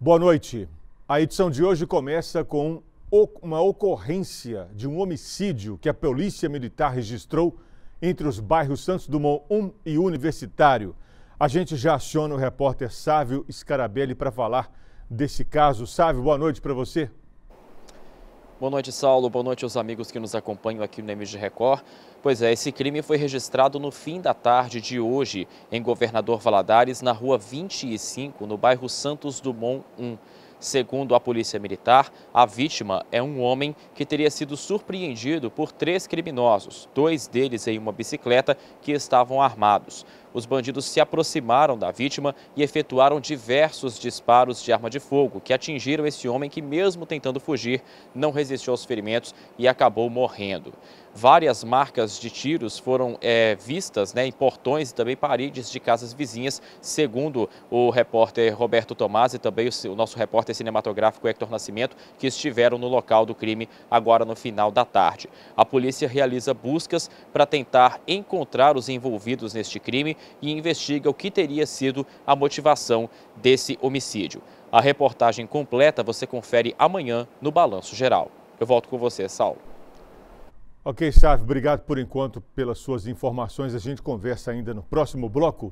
Boa noite. A edição de hoje começa com uma ocorrência de um homicídio que a Polícia Militar registrou entre os bairros Santos Dumont 1 e Universitário. A gente já aciona o repórter Sávio Scarabelli para falar desse caso. Sávio, boa noite para você. Boa noite, Saulo. Boa noite aos amigos que nos acompanham aqui no MG Record. Pois é, esse crime foi registrado no fim da tarde de hoje em Governador Valadares, na rua 25, no bairro Santos Dumont 1. Segundo a Polícia Militar, a vítima é um homem que teria sido surpreendido por três criminosos, dois deles em uma bicicleta que estavam armados. Os bandidos se aproximaram da vítima e efetuaram diversos disparos de arma de fogo que atingiram esse homem que, mesmo tentando fugir, não resistiu aos ferimentos e acabou morrendo várias marcas de tiros foram é, vistas né, em portões e também paredes de casas vizinhas, segundo o repórter Roberto Tomás e também o, o nosso repórter cinematográfico Hector Nascimento, que estiveram no local do crime agora no final da tarde. A polícia realiza buscas para tentar encontrar os envolvidos neste crime e investiga o que teria sido a motivação desse homicídio. A reportagem completa você confere amanhã no Balanço Geral. Eu volto com você, Saulo. Ok, Chave, obrigado por enquanto pelas suas informações. A gente conversa ainda no próximo bloco.